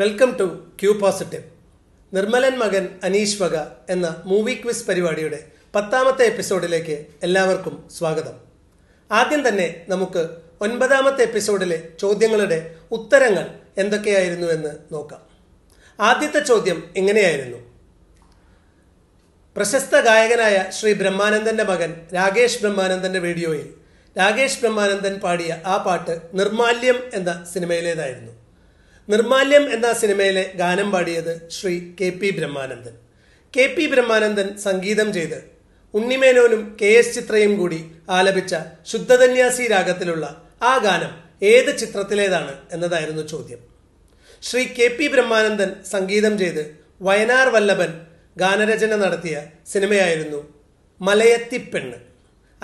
welcome to Q positive Nirmalan മകൻ അനീഷ് വക എന്ന മൂവി ക്വിസ് പരിപാടിയുടെ പത്താമത്തെ എപ്പിസോഡിലേക്ക് എല്ലാവർക്കും സ്വാഗതം ആദ്യം തന്നെ നമുക്ക് ഒൻപതാമത്തെ എപ്പിസോഡിലെ ചോദ്യങ്ങളുടെ ഉത്തരങ്ങൾ എന്തൊക്കെയായിരുന്നു എന്ന് നോക്കാം ആദ്യത്തെ ചോദ്യം എങ്ങനെയായിരുന്നു പ്രശസ്ത ഗായകനായ ശ്രീ ബ്രഹ്മാനന്ദന്റെ മകൻ രാകേഷ് ബ്രഹ്മാനന്ദന്റെ വീഡിയോയിൽ രാകേഷ് ബ്രഹ്മാനന്ദൻ പാടിയ ആ പാട്ട് നിർമാല്യം എന്ന സിനിമയിലേതായിരുന്നു നിർമാല്യം എന്ന സിനിമയിലെ ഗാനം പാടിയത് Shri K P Brahmanandan K P Brahmanandan സംഗീതം ചെയ്ത് ഉണ്ണിമേനോനും കെ എസ് ചിത്രയും കൂടി ആലപിച്ച ശുദ്ധധന്യാസി രാഗത്തിലുള്ള ആ ഗാനം ഏത് ചിത്രത്തിലേതാണ് എന്നതായിരുന്നു ചോദ്യം ശ്രീ കെ പി ബ്രഹ്മാനന്ദൻ സംഗീതം ചെയ്ത് വയനാർ വല്ലഭൻ ഗാനരചന നടത്തിയ സിനിമയായിരുന്നു മലയത്തിപ്പെണ്ണ്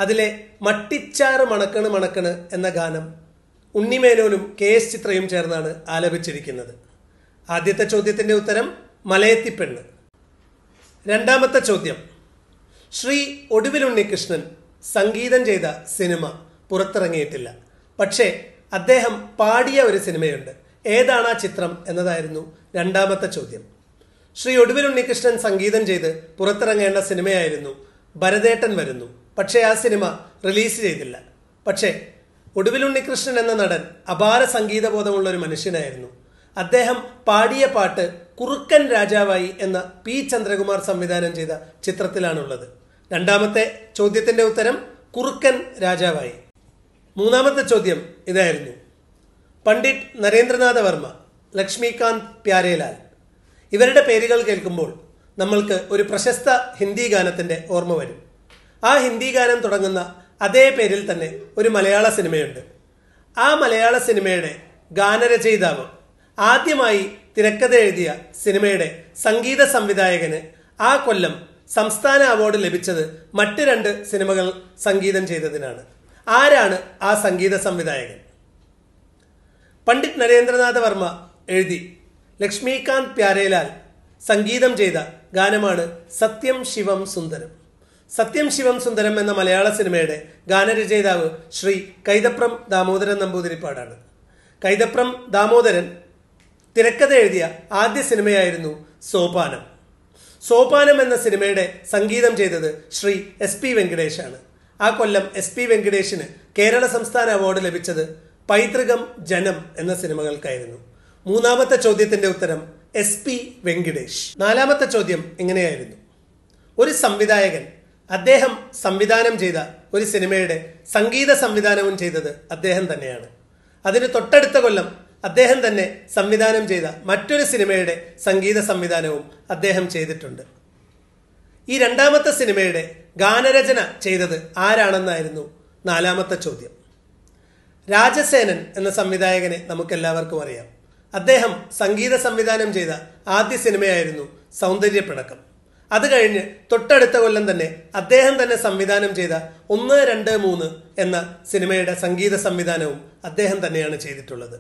അതിലെ മട്ടിച്ചാറ് മണക്കണ് മണക്കണ് എന്ന ഗാനം ഉണ്ണിമേനോനും കെ എസ് ചിത്രയും ചേർന്നാണ് ആലപിച്ചിരിക്കുന്നത് ആദ്യത്തെ ചോദ്യത്തിന്റെ ഉത്തരം മലയത്തിപ്പെണ്ണ് രണ്ടാമത്തെ ചോദ്യം ശ്രീ ഒടുവിലുണ്ണികൃഷ്ണൻ സംഗീതം ചെയ്ത സിനിമ പുറത്തിറങ്ങിയിട്ടില്ല പക്ഷേ അദ്ദേഹം പാടിയ ഒരു സിനിമയുണ്ട് ഏതാണ് ആ ചിത്രം എന്നതായിരുന്നു രണ്ടാമത്തെ ചോദ്യം ശ്രീ ഒടുവിലുണ്ണികൃഷ്ണൻ സംഗീതം ചെയ്ത് പുറത്തിറങ്ങേണ്ട സിനിമയായിരുന്നു ഭരതേട്ടൻ വരുന്നു പക്ഷേ ആ സിനിമ റിലീസ് ചെയ്തില്ല പക്ഷേ ഒടുവിൽ ഉണ്ണികൃഷ്ണൻ എന്ന നടൻ അപാര സംഗീതബോധമുള്ള ഒരു മനുഷ്യനായിരുന്നു അദ്ദേഹം പാടിയ പാട്ട് കുറുക്കൻ രാജാവായി എന്ന പി ചന്ദ്രകുമാർ സംവിധാനം ചെയ്ത ചിത്രത്തിലാണുള്ളത് രണ്ടാമത്തെ ചോദ്യത്തിന്റെ ഉത്തരം കുറുക്കൻ രാജാവായി മൂന്നാമത്തെ ചോദ്യം ഇതായിരുന്നു പണ്ഡിറ്റ് നരേന്ദ്രനാഥ വർമ്മ ലക്ഷ്മികാന്ത് പ്യാരേലാൽ ഇവരുടെ പേരുകൾ കേൾക്കുമ്പോൾ നമ്മൾക്ക് ഒരു പ്രശസ്ത ഹിന്ദി ഗാനത്തിന്റെ ഓർമ്മ വരും ആ ഹിന്ദി ഗാനം തുടങ്ങുന്ന അതേ പേരിൽ തന്നെ ഒരു മലയാള സിനിമയുണ്ട് ആ മലയാള സിനിമയുടെ ഗാനരചയിതാവ് ആദ്യമായി തിരക്കഥ എഴുതിയ സിനിമയുടെ സംഗീത സംവിധായകന് ആ കൊല്ലം സംസ്ഥാന അവാർഡ് ലഭിച്ചത് മറ്റ് രണ്ട് സിനിമകൾ സംഗീതം ചെയ്തതിനാണ് ആരാണ് ആ സംഗീത സംവിധായകൻ പണ്ഡിറ്റ് നരേന്ദ്രനാഥ് വർമ്മ എഴുതി ലക്ഷ്മീകാന്ത് പ്യാരേലാൽ സംഗീതം ചെയ്ത ഗാനമാണ് സത്യം ശിവം സുന്ദരം സത്യം ശിവം സുന്ദരം എന്ന മലയാള സിനിമയുടെ ഗാനരചയിതാവ് ശ്രീ കൈതപ്രം ദാമോദരൻ നമ്പൂതിരിപ്പാടാണ് കൈതപ്രം ദാമോദരൻ തിരക്കഥ എഴുതിയ ആദ്യ സിനിമയായിരുന്നു സോപാനം സോപാനം എന്ന സിനിമയുടെ സംഗീതം ചെയ്തത് ശ്രീ എസ് പി വെങ്കടേഷാണ് ആ കൊല്ലം എസ് പി വെങ്കടേഷിന് കേരള സംസ്ഥാന അവാർഡ് ലഭിച്ചത് പൈതൃകം ജനം എന്ന സിനിമകൾക്കായിരുന്നു മൂന്നാമത്തെ ചോദ്യത്തിന്റെ ഉത്തരം എസ് പി വെങ്കിടേഷ് നാലാമത്തെ ചോദ്യം എങ്ങനെയായിരുന്നു ഒരു സംവിധായകൻ അദ്ദേഹം സംവിധാനം ചെയ്ത ഒരു സിനിമയുടെ സംഗീത സംവിധാനവും ചെയ്തത് അദ്ദേഹം തന്നെയാണ് അതിന് തൊട്ടടുത്ത കൊല്ലം അദ്ദേഹം തന്നെ സംവിധാനം ചെയ്ത മറ്റൊരു സിനിമയുടെ സംഗീത സംവിധാനവും അദ്ദേഹം ചെയ്തിട്ടുണ്ട് ഈ രണ്ടാമത്തെ സിനിമയുടെ ഗാനരചന ചെയ്തത് ആരാണെന്നായിരുന്നു നാലാമത്തെ ചോദ്യം രാജസേനൻ എന്ന സംവിധായകനെ നമുക്കെല്ലാവർക്കും അറിയാം അദ്ദേഹം സംഗീത സംവിധാനം ചെയ്ത ആദ്യ സിനിമയായിരുന്നു സൗന്ദര്യപ്പിണക്കം അത് കഴിഞ്ഞ് തൊട്ടടുത്ത കൊല്ലം തന്നെ അദ്ദേഹം തന്നെ സംവിധാനം ചെയ്ത ഒന്ന് രണ്ട് മൂന്ന് എന്ന സിനിമയുടെ സംഗീത സംവിധാനവും അദ്ദേഹം തന്നെയാണ് ചെയ്തിട്ടുള്ളത്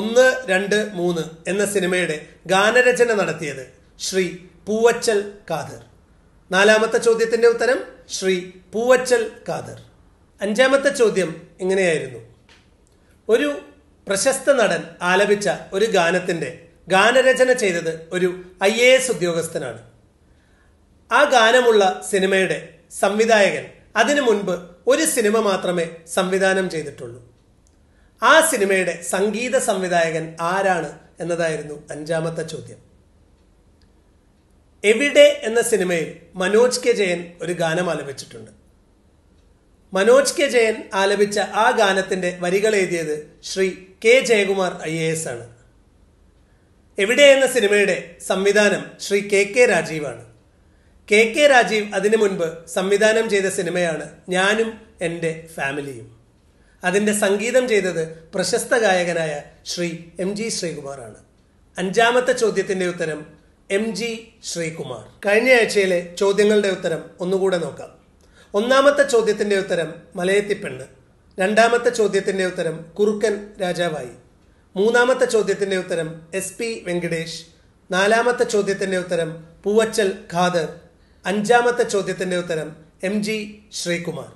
ഒന്ന് രണ്ട് മൂന്ന് എന്ന സിനിമയുടെ ഗാനരചന നടത്തിയത് ശ്രീ പൂവച്ചൽ കാദർ നാലാമത്തെ ചോദ്യത്തിന്റെ ഉത്തരം ശ്രീ പൂവച്ചൽ കാദർ അഞ്ചാമത്തെ ചോദ്യം ഇങ്ങനെയായിരുന്നു ഒരു പ്രശസ്ത നടൻ ആലപിച്ച ഒരു ഗാനത്തിന്റെ ഗാനരചന ചെയ്തത് ഒരു ഐ ഉദ്യോഗസ്ഥനാണ് ആ ഗാനമുള്ള സിനിമയുടെ സംവിധായകൻ അതിനു മുൻപ് ഒരു സിനിമ മാത്രമേ സംവിധാനം ചെയ്തിട്ടുള്ളൂ ആ സിനിമയുടെ സംഗീത സംവിധായകൻ ആരാണ് എന്നതായിരുന്നു അഞ്ചാമത്തെ ചോദ്യം എവിടെ എന്ന സിനിമയിൽ മനോജ് കെ ജയൻ ഒരു ഗാനം ആലപിച്ചിട്ടുണ്ട് മനോജ് കെ ജയൻ ആലപിച്ച ആ ഗാനത്തിന്റെ വരികൾ എഴുതിയത് Shri K Jayakumar I A S ആണ് എവിടെ എന്ന സിനിമയുടെ സംവിധാനം ശ്രീ കെ കെ രാജീവാണ് കെ കെ രാജീവ് അതിനു മുൻപ് സംവിധാനം ചെയ്ത സിനിമയാണ് ഞാനും എൻ്റെ ഫാമിലിയും അതിൻ്റെ സംഗീതം ചെയ്തത് പ്രശസ്ത ഗായകനായ ശ്രീ എം ജി ശ്രീകുമാറാണ് അഞ്ചാമത്തെ ചോദ്യത്തിൻ്റെ ഉത്തരം എം ജി ശ്രീകുമാർ കഴിഞ്ഞ ആഴ്ചയിലെ ചോദ്യങ്ങളുടെ ഉത്തരം ഒന്നുകൂടെ നോക്കാം ഒന്നാമത്തെ ചോദ്യത്തിൻ്റെ ഉത്തരം മലയത്തിപ്പെണ്ണ് രണ്ടാമത്തെ ചോദ്യത്തിൻ്റെ ഉത്തരം കുറുക്കൻ രാജാവായി മൂന്നാമത്തെ ചോദ്യത്തിൻ്റെ ഉത്തരം എസ് പി വെങ്കടേഷ് നാലാമത്തെ ചോദ്യത്തിൻ്റെ ഉത്തരം പൂവച്ചൽ ഖാദർ അഞ്ചാമത്തെ ചോദ്യത്തിൻ്റെ ഉത്തരം എം ജി ശ്രീകുമാർ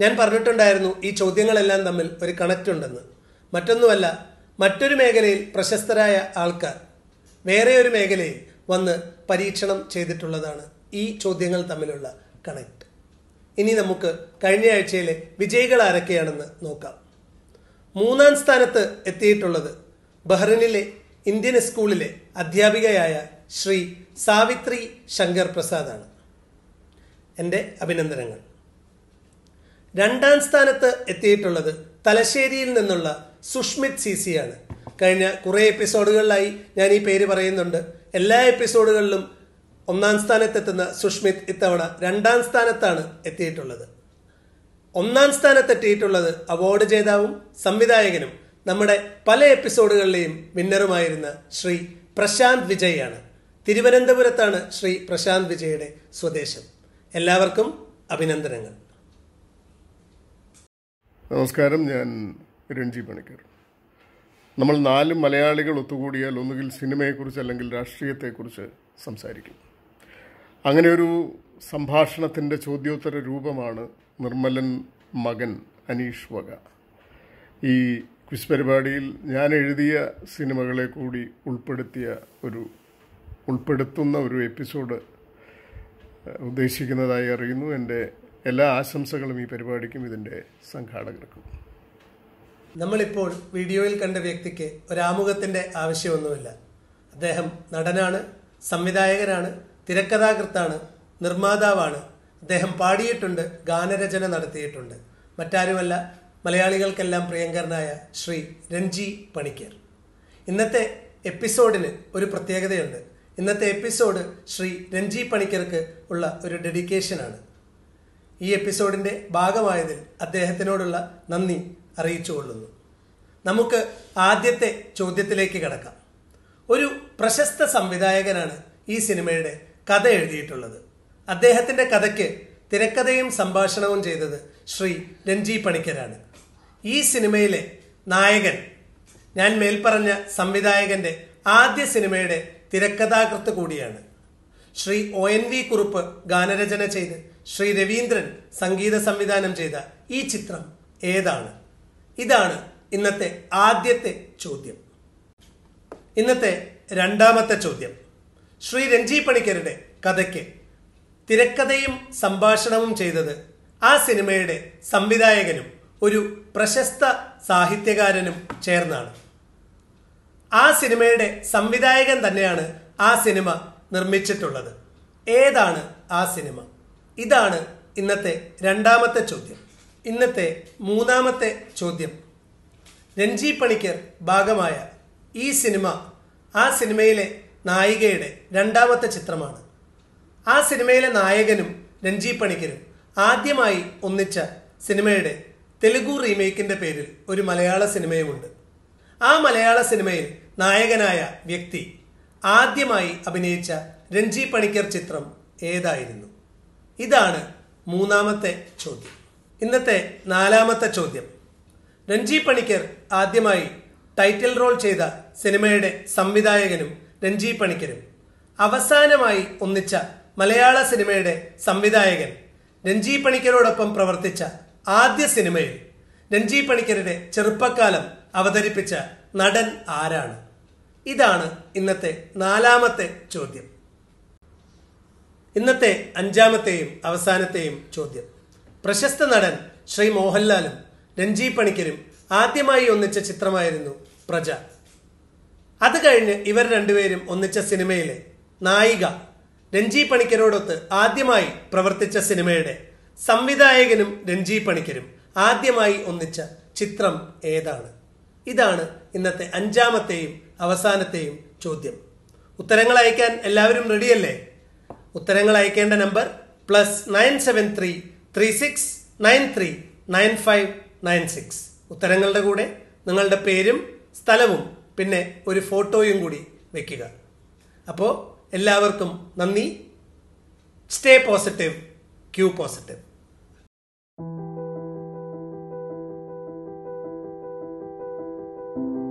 ഞാൻ പറഞ്ഞിട്ടുണ്ടായിരുന്നു ഈ ചോദ്യങ്ങളെല്ലാം തമ്മിൽ ഒരു കണക്റ്റ് ഉണ്ടെന്ന് മറ്റൊന്നുമല്ല മറ്റൊരു മേഖലയിൽ പ്രശസ്തരായ ആൾക്കാർ വേറെ ഒരു മേഖലയിൽ വന്ന് പരീക്ഷണം ചെയ്തിട്ടുള്ളതാണ് ഈ ചോദ്യങ്ങൾ തമ്മിലുള്ള കണക്റ്റ് ഇനി നമുക്ക് കഴിഞ്ഞ ആഴ്ചയിലെ വിജയികൾ ആരൊക്കെയാണെന്ന് നോക്കാം മൂന്നാം സ്ഥാനത്ത് എത്തിയിട്ടുള്ളത് ബഹ്റിനിലെ ഇന്ത്യൻ സ്കൂളിലെ അധ്യാപികയായ ശ്രീ സാവിത്രി ശങ്കർ പ്രസാദാണ് എൻ്റെ അഭിനന്ദനങ്ങൾ രണ്ടാം സ്ഥാനത്ത് എത്തിയിട്ടുള്ളത് തലശ്ശേരിയിൽ നിന്നുള്ള സുഷ്മിത് സി സിയാണ് കഴിഞ്ഞ കുറേ എപ്പിസോഡുകളിലായി ഞാൻ ഈ പേര് പറയുന്നുണ്ട് എല്ലാ എപ്പിസോഡുകളിലും ഒന്നാം സ്ഥാനത്തെത്തുന്ന സുഷ്മിത് ഇത്തവണ രണ്ടാം സ്ഥാനത്താണ് എത്തിയിട്ടുള്ളത് ഒന്നാം സ്ഥാനത്തെത്തിയിട്ടുള്ളത് അവാർഡ് ജേതാവും സംവിധായകനും നമ്മുടെ പല എപ്പിസോഡുകളിലെയും വിന്നറുമായിരുന്ന ശ്രീ പ്രശാന്ത് വിജയ് ആണ് തിരുവനന്തപുരത്താണ് ശ്രീ പ്രശാന്ത് വിജയുടെ സ്വദേശം എല്ലാവർക്കും അഭിനന്ദനങ്ങൾ നമസ്കാരം ഞാൻ രഞ്ജി പണിക്കർ നമ്മൾ നാല് മലയാളികൾ ഒത്തുകൂടിയാൽ ഒന്നുകിൽ സിനിമയെക്കുറിച്ച് അല്ലെങ്കിൽ രാഷ്ട്രീയത്തെക്കുറിച്ച് സംസാരിക്കും അങ്ങനെ ഒരു സംഭാഷണത്തിൻ്റെ ചോദ്യോത്തര രൂപമാണ് നിർമ്മലൻ മകൻ അനീഷ് വക ഈ ക്വിസ് പരിപാടിയിൽ ഞാൻ എഴുതിയ സിനിമകളെ കൂടി ഉൾപ്പെടുത്തിയ ഒരു ഉൾപ്പെടുത്തുന്ന ഒരു എപ്പിസോഡ് ഉദ്ദേശിക്കുന്നതായി അറിയുന്നു എൻ്റെ എല്ലാ ആശംസകളും ഈ പരിപാടിക്കും ഇതിൻ്റെ സംഘാടകർക്കും നമ്മളിപ്പോൾ വീഡിയോയിൽ കണ്ട വ്യക്തിക്ക് ഒരാമുഖത്തിൻ്റെ ആവശ്യമൊന്നുമില്ല അദ്ദേഹം നടനാണ് സംവിധായകനാണ് തിരക്കഥാകൃത്താണ് നിർമ്മാതാവാണ് അദ്ദേഹം പാടിയിട്ടുണ്ട് ഗാനരചന നടത്തിയിട്ടുണ്ട് മറ്റാരുമല്ല മലയാളികൾക്കെല്ലാം പ്രിയങ്കരനായ ശ്രീ രഞ്ജി പണിക്കർ ഇന്നത്തെ എപ്പിസോഡിന് ഒരു പ്രത്യേകതയുണ്ട് ഇന്നത്തെ എപ്പിസോഡ് ശ്രീ രഞ്ജി പണിക്കർക്ക് ഉള്ള ഒരു ഡെഡിക്കേഷനാണ് ഈ എപ്പിസോഡിൻ്റെ ഭാഗമായതിൽ അദ്ദേഹത്തിനോടുള്ള നന്ദി അറിയിച്ചുകൊള്ളുന്നു നമുക്ക് ആദ്യത്തെ ചോദ്യത്തിലേക്ക് കടക്കാം ഒരു പ്രശസ്ത സംവിധായകനാണ് ഈ സിനിമയുടെ കഥ എഴുതിയിട്ടുള്ളത് അദ്ദേഹത്തിൻ്റെ കഥയ്ക്ക് തിരക്കഥയും സംഭാഷണവും ചെയ്തത് ശ്രീ രഞ്ജി പണിക്കരാണ് ഈ സിനിമയിലെ നായകൻ ഞാൻ മേൽപ്പറഞ്ഞ സംവിധായകൻ്റെ ആദ്യ സിനിമയുടെ തിരക്കഥാകൃത്ത് കൂടിയാണ് Shri O N V Kurup ഗാനരചന ചെയ്ത് ശ്രീ രവീന്ദ്രൻ സംഗീത സംവിധാനം ചെയ്ത ഈ ചിത്രം ഏതാണ് ഇതാണ് ഇന്നത്തെ ആദ്യത്തെ ചോദ്യം ഇന്നത്തെ രണ്ടാമത്തെ ചോദ്യം ശ്രീ രഞ്ജി പണിക്കരുടെ കഥയ്ക്ക് തിരക്കഥയും സംഭാഷണവും ചെയ്തത് ആ സിനിമയുടെ സംവിധായകനും ഒരു പ്രശസ്ത സാഹിത്യകാരനും ചേർന്നാണ് ആ സിനിമയുടെ സംവിധായകൻ തന്നെയാണ് ആ സിനിമ നിർമ്മിച്ചിട്ടുള്ളത് ഏതാണ് ആ സിനിമ ഇതാണ് ഇന്നത്തെ രണ്ടാമത്തെ ചോദ്യം ഇന്നത്തെ മൂന്നാമത്തെ ചോദ്യം രഞ്ജി പണിക്കർ ഭാഗമായ ഈ സിനിമ ആ സിനിമയിലെ നായികയുടെ രണ്ടാമത്തെ ചിത്രമാണ് ആ സിനിമയിലെ നായകനും രഞ്ജി പണിക്കരും ആദ്യമായി ഒന്നിച്ച സിനിമയുടെ തെലുഗു റീമേക്കിൻ്റെ പേരിൽ ഒരു മലയാള സിനിമയുമുണ്ട് ആ മലയാള സിനിമയിൽ നായകനായ വ്യക്തി ആദ്യമായി അഭിനയിച്ച രഞ്ജി പണിക്കർ ചിത്രം ഏതായിരുന്നു ഇതാണ് മൂന്നാമത്തെ ചോദ്യം ഇന്നത്തെ നാലാമത്തെ ചോദ്യം രഞ്ജി പണിക്കർ ആദ്യമായി ടൈറ്റിൽ റോൾ ചെയ്ത സിനിമയുടെ സംവിധായകനും രഞ്ജി പണിക്കരും അവസാനമായി ഒന്നിച്ച മലയാള സിനിമയുടെ സംവിധായകൻ രഞ്ജി പണിക്കരോടൊപ്പം പ്രവർത്തിച്ച ആദ്യ സിനിമയിൽ രഞ്ജി പണിക്കരുടെ ചെറുപ്പക്കാലം അവതരിപ്പിച്ച നടൻ ആരാണ് ഇതാണ് ഇന്നത്തെ നാലാമത്തെ ചോദ്യം ഇന്നത്തെ അഞ്ചാമത്തെയും അവസാനത്തെയും ചോദ്യം പ്രശസ്ത നടൻ ശ്രീ മോഹൻലാലും രഞ്ജി പണിക്കരും ആദ്യമായി ഒന്നിച്ച ചിത്രമായിരുന്നു പ്രജ അത് കഴിഞ്ഞ് ഇവർ രണ്ടുപേരും ഒന്നിച്ച സിനിമയിലെ നായിക രഞ്ജി പണിക്കരോടൊത്ത് ആദ്യമായി പ്രവർത്തിച്ച സിനിമയുടെ സംവിധായകനും രഞ്ജി പണിക്കരും ആദ്യമായി ഒന്നിച്ച ചിത്രം ഏതാണ് ഇതാണ് ഇന്നത്തെ അഞ്ചാമത്തെയും അവസാനത്തെയും ചോദ്യം ഉത്തരങ്ങൾ അയക്കാൻ എല്ലാവരും റെഡിയല്ലേ ഉത്തരങ്ങൾ അയക്കേണ്ട number plus nine seven three three six nine three nine five nine six ഉത്തരങ്ങളുടെ കൂടെ നിങ്ങളുടെ പേരും സ്ഥലവും പിന്നെ ഒരു ഫോട്ടോയും കൂടി വെക്കുക അപ്പോൾ എല്ലാവർക്കും നന്ദി stay positive Q positive thank you